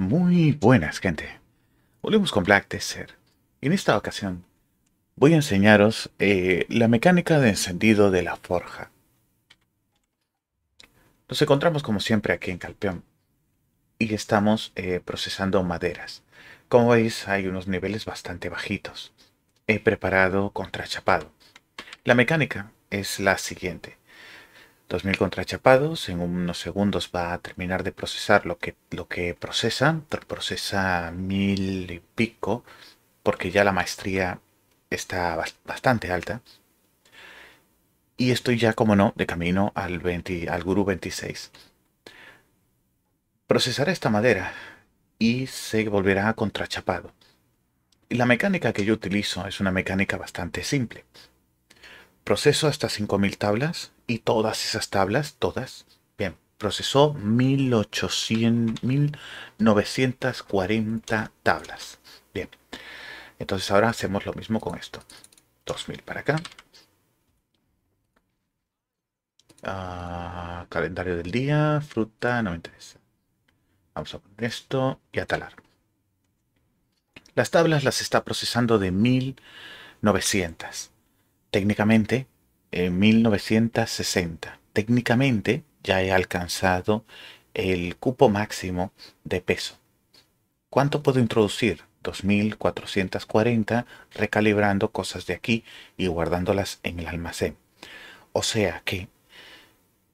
Muy buenas, gente. Volvemos con Black Tesser. En esta ocasión voy a enseñaros eh, la mecánica de encendido de la forja. Nos encontramos como siempre aquí en Calpeón y estamos eh, procesando maderas. Como veis hay unos niveles bastante bajitos. He preparado contrachapado. La mecánica es la siguiente. 2000 contrachapados, en unos segundos va a terminar de procesar lo que, lo que procesa, procesa mil y pico, porque ya la maestría está bastante alta. Y estoy ya, como no, de camino al, al Guru 26. Procesaré esta madera y se volverá contrachapado. la mecánica que yo utilizo es una mecánica bastante simple proceso hasta 5.000 tablas y todas esas tablas, todas, bien, procesó 1800, 1.940 tablas. Bien, entonces ahora hacemos lo mismo con esto. 2.000 para acá. Ah, calendario del día, fruta, no me interesa. Vamos a poner esto y a talar. Las tablas las está procesando de 1900 técnicamente en 1960. Técnicamente ya he alcanzado el cupo máximo de peso. ¿Cuánto puedo introducir? 2440 recalibrando cosas de aquí y guardándolas en el almacén. O sea que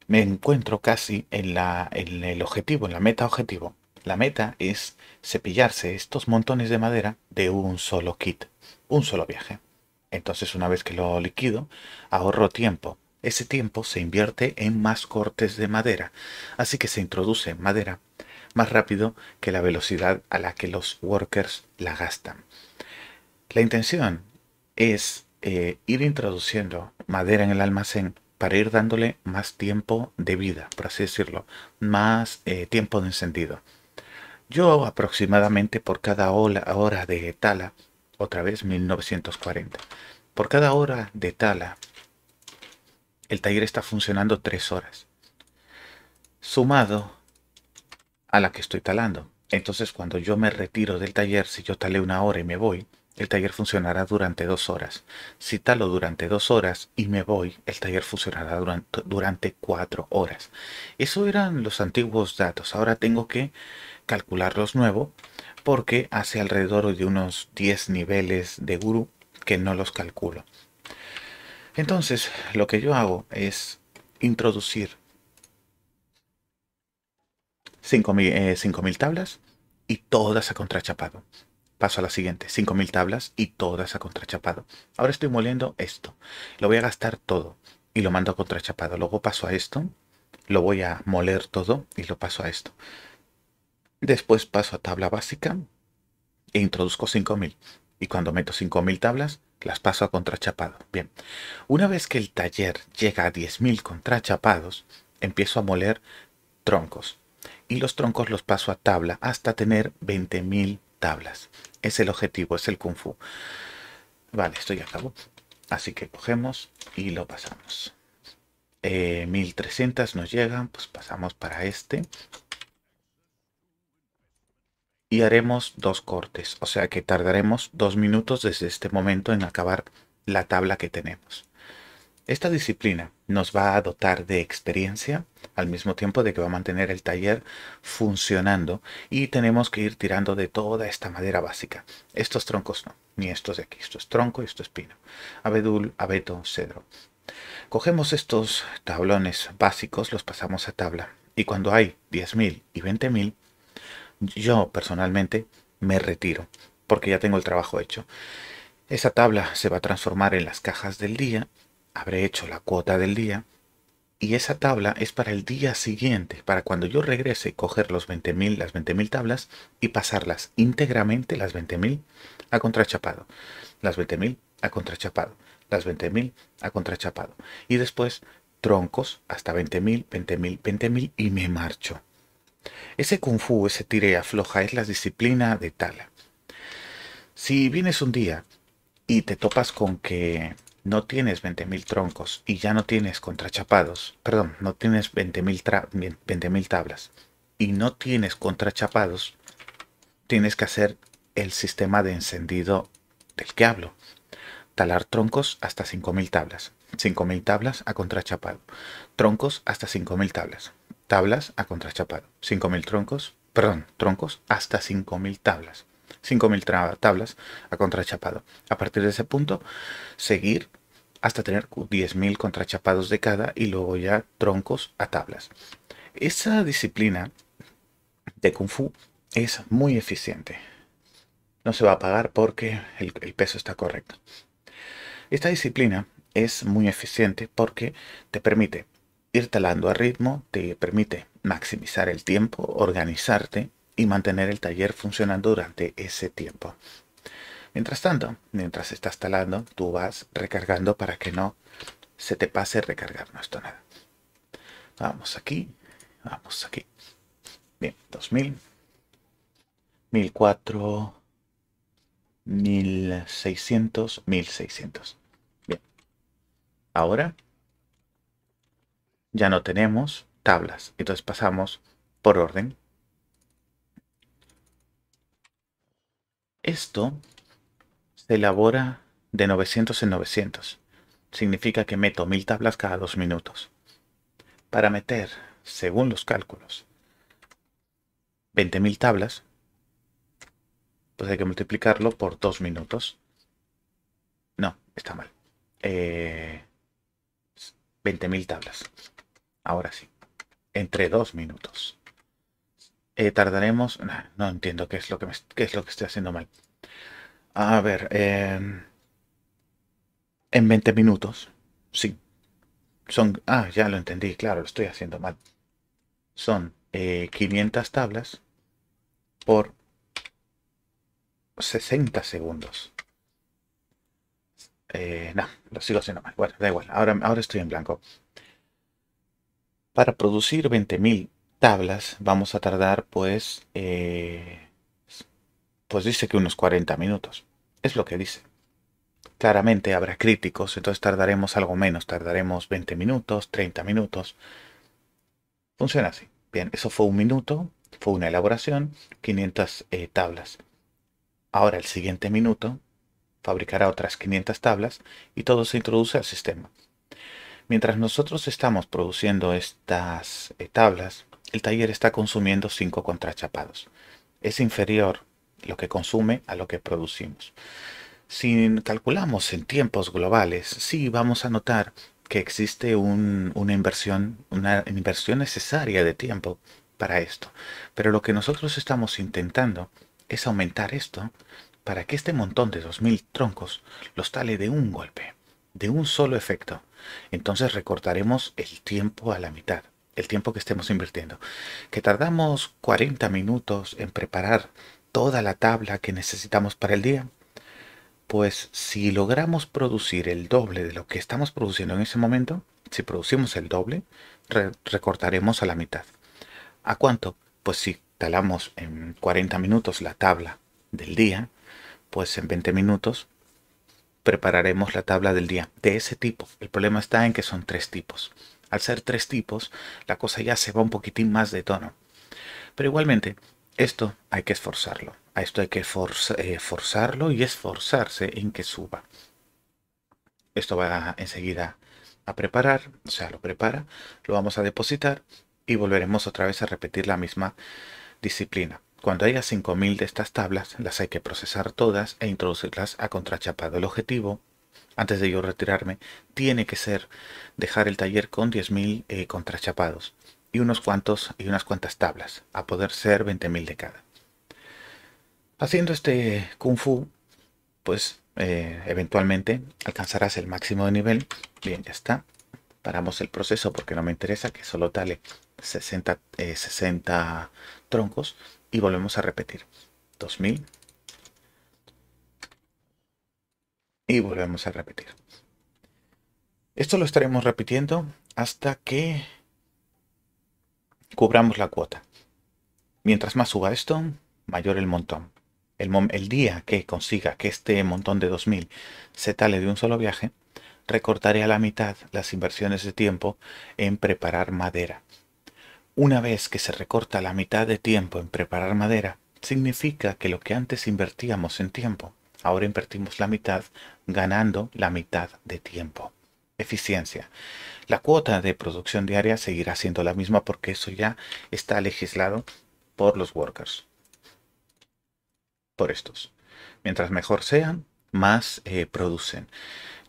me encuentro casi en, en el objetivo, en la meta objetivo. La meta es cepillarse estos montones de madera de un solo kit, un solo viaje. Entonces una vez que lo liquido, ahorro tiempo. Ese tiempo se invierte en más cortes de madera, así que se introduce madera más rápido que la velocidad a la que los workers la gastan. La intención es eh, ir introduciendo madera en el almacén para ir dándole más tiempo de vida, por así decirlo, más eh, tiempo de encendido. Yo aproximadamente por cada hora de tala otra vez 1940. Por cada hora de tala, el taller está funcionando tres horas, sumado a la que estoy talando. Entonces cuando yo me retiro del taller, si yo talé una hora y me voy, el taller funcionará durante dos horas. Si talo durante dos horas y me voy, el taller funcionará durante, durante cuatro horas. Eso eran los antiguos datos. Ahora tengo que calcular los nuevos porque hace alrededor de unos 10 niveles de gurú que no los calculo. Entonces, lo que yo hago es introducir 5000 eh, tablas y todas a contrachapado. Paso a la siguiente, 5000 tablas y todas a contrachapado. Ahora estoy moliendo esto. Lo voy a gastar todo y lo mando a contrachapado. Luego paso a esto, lo voy a moler todo y lo paso a esto. Después paso a tabla básica e introduzco 5000. Y cuando meto 5000 tablas, las paso a contrachapado. Bien, una vez que el taller llega a 10.000 contrachapados, empiezo a moler troncos. Y los troncos los paso a tabla hasta tener 20.000 tablas. Es el objetivo, es el kung fu. Vale, esto ya acabó. Así que cogemos y lo pasamos. 1300 eh, nos llegan, pues pasamos para este y haremos dos cortes, o sea que tardaremos dos minutos desde este momento en acabar la tabla que tenemos. Esta disciplina nos va a dotar de experiencia al mismo tiempo de que va a mantener el taller funcionando y tenemos que ir tirando de toda esta madera básica. Estos troncos no, ni estos de aquí, esto es tronco y esto es pino. Abedul, abeto, cedro. Cogemos estos tablones básicos, los pasamos a tabla y cuando hay 10.000 y 20.000 yo personalmente me retiro, porque ya tengo el trabajo hecho. Esa tabla se va a transformar en las cajas del día, habré hecho la cuota del día, y esa tabla es para el día siguiente, para cuando yo regrese, coger los 20.000, las 20.000 tablas y pasarlas íntegramente, las 20.000, a contrachapado. Las 20.000 a contrachapado. Las 20.000 a contrachapado. Y después troncos hasta 20.000, 20.000, 20.000 y me marcho. Ese kung fu, ese tire afloja, es la disciplina de Tala. Si vienes un día y te topas con que no tienes 20.000 troncos y ya no tienes contrachapados, perdón, no tienes 20.000 tablas y no tienes contrachapados, tienes que hacer el sistema de encendido del que hablo. Talar troncos hasta 5.000 tablas. 5.000 tablas a contrachapado. Troncos hasta 5.000 tablas tablas a contrachapado. 5.000 troncos, perdón, troncos hasta 5.000 tablas. 5.000 tablas a contrachapado. A partir de ese punto, seguir hasta tener 10.000 contrachapados de cada y luego ya troncos a tablas. Esa disciplina de Kung Fu es muy eficiente. No se va a pagar porque el, el peso está correcto. Esta disciplina es muy eficiente porque te permite Ir talando a ritmo te permite maximizar el tiempo, organizarte y mantener el taller funcionando durante ese tiempo. Mientras tanto, mientras estás talando, tú vas recargando para que no se te pase recargar, nuestro nada. Vamos aquí, vamos aquí. Bien, 2000, 1004, 1600, 1600. Bien. Ahora ya no tenemos tablas. Entonces pasamos por orden. Esto se elabora de 900 en 900. Significa que meto 1000 tablas cada dos minutos. Para meter, según los cálculos, 20.000 tablas, pues hay que multiplicarlo por 2 minutos. No, está mal. 20.000 eh, tablas. Ahora sí. Entre dos minutos. Eh, tardaremos... no entiendo qué es lo que, es lo que estoy haciendo mal. A ver. Em, en 20 minutos. Sí. Son... Ah, ya lo entendí. Claro, lo estoy haciendo mal. Son 500 eh, tablas por 60 segundos. Eh, no, lo sigo haciendo mal. Bueno, da igual. Ahora, ahora estoy en blanco. Para producir 20.000 tablas vamos a tardar pues, eh, pues dice que unos 40 minutos. Es lo que dice. Claramente habrá críticos, entonces tardaremos algo menos, tardaremos 20 minutos, 30 minutos. Funciona así. Bien, eso fue un minuto, fue una elaboración, 500 eh, tablas. Ahora el siguiente minuto fabricará otras 500 tablas y todo se introduce al sistema. Mientras nosotros estamos produciendo estas eh, tablas, el taller está consumiendo 5 contrachapados. Es inferior lo que consume a lo que producimos. Si calculamos en tiempos globales, sí vamos a notar que existe una inversión, una inversión necesaria de tiempo para esto. Pero lo que nosotros estamos intentando es aumentar esto para que este montón de 2.000 troncos los tale de un golpe, de un solo efecto. Entonces recortaremos el tiempo a la mitad, el tiempo que estemos invirtiendo. Que tardamos 40 minutos en preparar toda la tabla que necesitamos para el día. Pues si logramos producir el doble de lo que estamos produciendo en ese momento, si producimos el doble, recortaremos a la mitad. ¿A cuánto? Pues si talamos en 40 minutos la tabla del día, pues en 20 minutos prepararemos la tabla del día de ese tipo. El problema está en que son tres tipos. Al ser tres tipos, la cosa ya se va un poquitín más de tono. Pero igualmente, esto hay que esforzarlo. A esto hay que eh, forzarlo y esforzarse en que suba. Esto va enseguida a preparar, o sea, lo prepara, lo vamos a depositar y volveremos otra vez a repetir la misma disciplina. Cuando haya 5000 de estas tablas, las hay que procesar todas e introducirlas a contrachapado. El objetivo, antes de yo retirarme, tiene que ser dejar el taller con 10.000 eh, contrachapados y unos cuantos y unas cuantas tablas, a poder ser 20.000 de cada. Haciendo este kung fu, pues eh, eventualmente alcanzarás el máximo de nivel. Bien, ya está. Paramos el proceso porque no me interesa que solo tale 60, 60 eh, troncos y volvemos a repetir. 2000 y volvemos a repetir. Esto lo estaremos repitiendo hasta que cubramos la cuota. Mientras más suba esto, mayor el montón. El, día que consiga que este montón de 2000 se tale de un solo viaje, recortaré a la mitad las inversiones de tiempo en preparar madera. Una vez que se recorta la mitad de tiempo en preparar madera, significa que lo que antes invertíamos en tiempo, ahora invertimos la mitad, ganando la mitad de tiempo. Eficiencia. La cuota de producción diaria seguirá siendo la misma porque eso ya está legislado por los workers. Por estos. Mientras mejor sean, más eh, producen.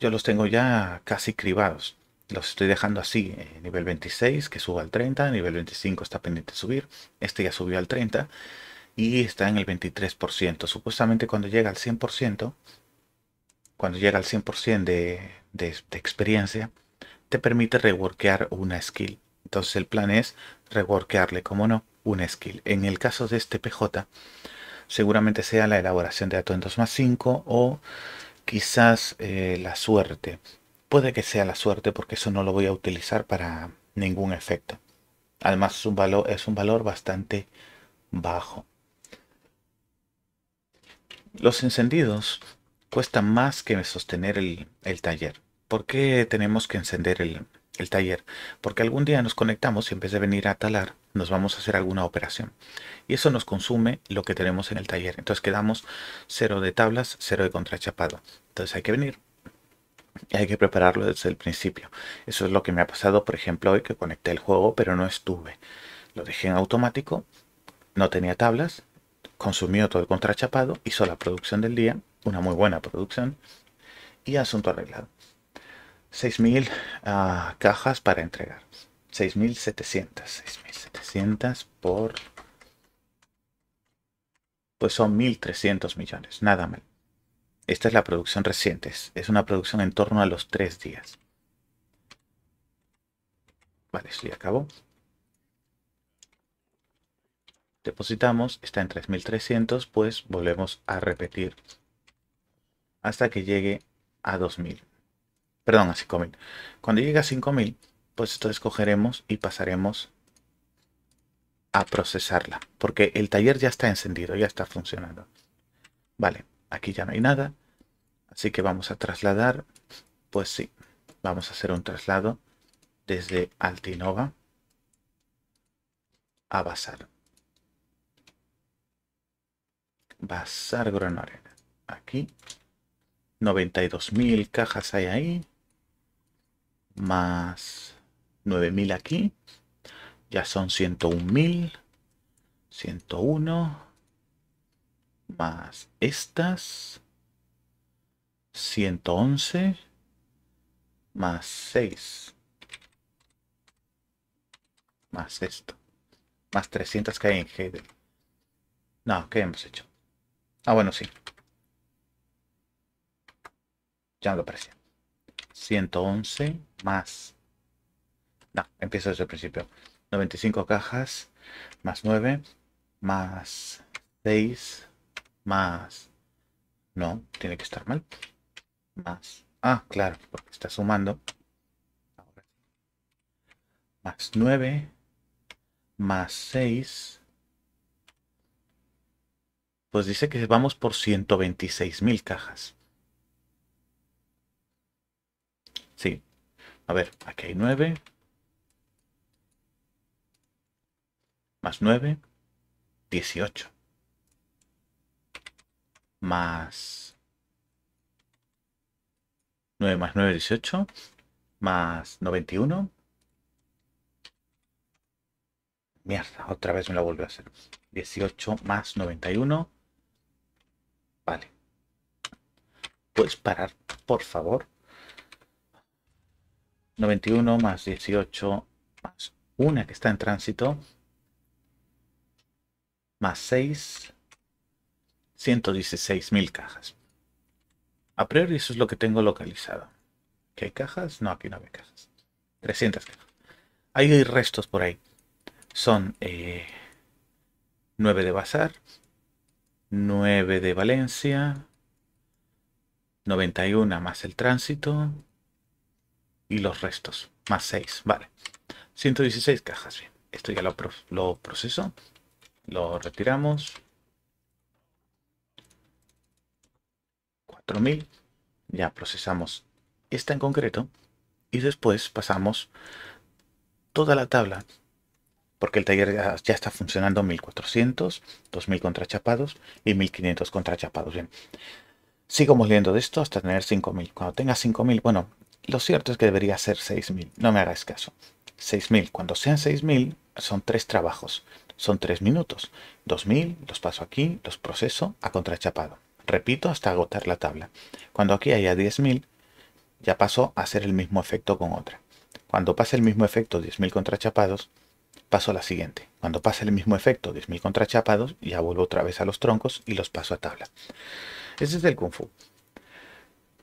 Yo los tengo ya casi cribados los estoy dejando así, eh, nivel 26 que suba al 30, nivel 25 está pendiente de subir, este ya subió al 30 y está en el 23%. Supuestamente cuando llega al 100%, cuando llega al 100% de, experiencia, te permite reworkear una skill. Entonces el plan es reworkearle, como no, una skill. En el caso de este PJ, seguramente sea la elaboración de atuendos más 5 o quizás eh, la suerte. Puede que sea la suerte porque eso no lo voy a utilizar para ningún efecto. Además es un valor, es un valor bastante bajo. Los encendidos cuestan más que sostener el, taller. ¿Por qué tenemos que encender el, el taller? Porque algún día nos conectamos y en vez de venir a talar, nos vamos a hacer alguna operación. Y eso nos consume lo que tenemos en el taller. Entonces quedamos cero de tablas, cero de contrachapado. Entonces hay que venir, hay que prepararlo desde el principio. Eso es lo que me ha pasado, por ejemplo, hoy que conecté el juego, pero no estuve. Lo dejé en automático, no tenía tablas, consumió todo el contrachapado, hizo la producción del día, una muy buena producción, y asunto arreglado. 6.000 ah, cajas para entregar. 6.700. 6.700 por... Pues son 1.300 millones, nada mal. Esta es la producción reciente. Es una producción en torno a los tres días. Vale, esto ya acabó. Depositamos, está en 3300, pues volvemos a repetir hasta que llegue a 2000. Perdón, a 5000. Cuando llegue a 5000, pues esto escogeremos y pasaremos a procesarla, porque el taller ya está encendido, ya está funcionando. Vale, aquí ya no hay nada. Así que vamos a trasladar, pues sí, vamos a hacer un traslado desde Altinova a Basar. Basar Arena, Aquí. 92.000 cajas hay ahí. Más 9.000 aquí. Ya son 101.000. 101 más estas 111 más 6 más esto más 300 que hay en Heidel no, ¿qué hemos hecho? ah bueno, sí ya lo parecía 111 más no, empiezo desde el principio 95 cajas más 9 más 6 más... No, tiene que estar mal. Más. Ah, claro, porque está sumando. Más 9. Más 6. Pues dice que vamos por 126 mil cajas. Sí. A ver, aquí hay 9. Más 9. 18 más 9 más 9, 18, más 91. Mierda, otra vez me la volvió a hacer. 18 más 91. Vale. ¿Puedes parar, por favor? 91 más 18 más una que está en tránsito. Más 6 116.000 cajas. A priori eso es lo que tengo localizado. ¿Qué hay cajas? No, aquí no hay cajas. 300 cajas. hay restos por ahí. Son 9 eh, de Bazar, 9 de Valencia, 91 más el tránsito y los restos, más 6, vale. 116 cajas, Esto ya lo, lo procesó. Lo retiramos. 4000. Ya procesamos esta en concreto. Y después pasamos toda la tabla. Porque el taller ya, está funcionando 1400, 2000 contrachapados y 1500 contrachapados. Bien. Sigamos leyendo de esto hasta tener 5000. Cuando tenga 5000, bueno, lo cierto es que debería ser 6000. No me hagas caso. 6000. Cuando sean 6000, son tres trabajos. Son tres minutos. 2000, los paso aquí, los proceso a contrachapado. Repito hasta agotar la tabla. Cuando aquí haya 10.000, ya paso a hacer el mismo efecto con otra. Cuando pase el mismo efecto 10.000 contrachapados, paso a la siguiente. Cuando pase el mismo efecto 10.000 contrachapados, ya vuelvo otra vez a los troncos y los paso a tabla. Ese es el Kung Fu.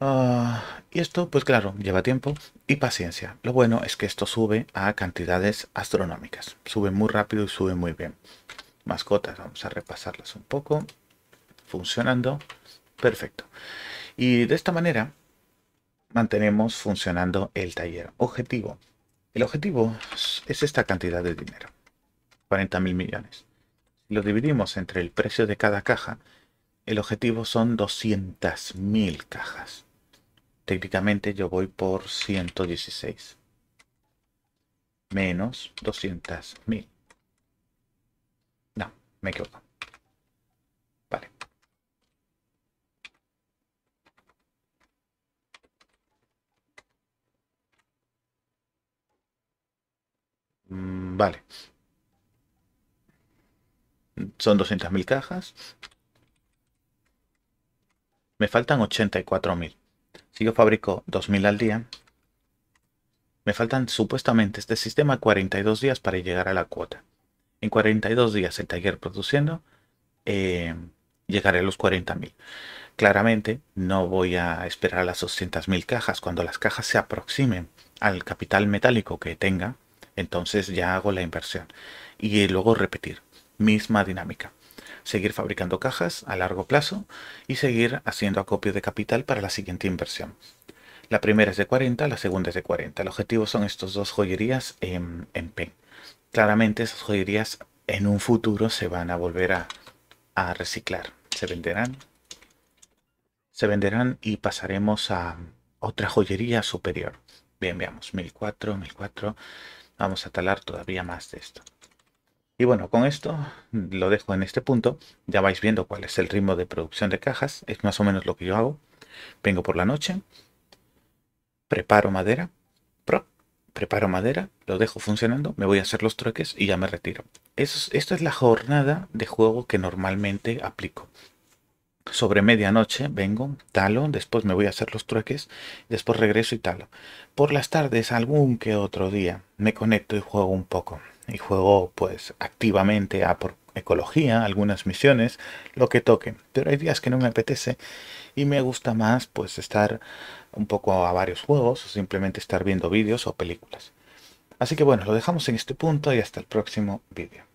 Ah, y esto, pues claro, lleva tiempo y paciencia. Lo bueno es que esto sube a cantidades astronómicas. Sube muy rápido y sube muy bien. Mascotas, vamos a repasarlas un poco funcionando. Perfecto. Y de esta manera mantenemos funcionando el taller. Objetivo. El objetivo es esta cantidad de dinero. 40 mil millones. Si lo dividimos entre el precio de cada caja, el objetivo son 200 mil cajas. Técnicamente yo voy por 116. Menos 200 mil. No, me equivoco. Mm, vale. Son 200.000 cajas. Me faltan 84.000. Si yo fabrico 2.000 al día, me faltan supuestamente este sistema 42 días para llegar a la cuota. En 42 días el taller produciendo, eh, llegaré a los 40.000. Claramente no voy a esperar a las 200.000 cajas. Cuando las cajas se aproximen al capital metálico que tenga, entonces ya hago la inversión. Y eh, luego repetir, misma dinámica. Seguir fabricando cajas a largo plazo y seguir haciendo acopio de capital para la siguiente inversión. La primera es de 40, la segunda es de 40. El objetivo son estos dos joyerías en, en PEN. Claramente esas joyerías en un futuro se van a volver a, a reciclar. Se venderán. Se venderán y pasaremos a otra joyería superior. Bien, veamos. 1004, 1004 vamos a talar todavía más de esto. Y bueno, con esto lo dejo en este punto. Ya vais viendo cuál es el ritmo de producción de cajas. Es más o menos lo que yo hago. Vengo por la noche, preparo madera, pro, preparo madera, lo dejo funcionando, me voy a hacer los troques y ya me retiro. esto es la jornada de juego que normalmente aplico sobre medianoche vengo, talo, después me voy a hacer los trueques, después regreso y talo. Por las tardes, algún que otro día, me conecto y juego un poco. Y juego pues activamente a por ecología, algunas misiones, lo que toque. Pero hay días que no me apetece y me gusta más pues estar un poco a varios juegos o simplemente estar viendo vídeos o películas. Así que bueno, lo dejamos en este punto y hasta el próximo vídeo.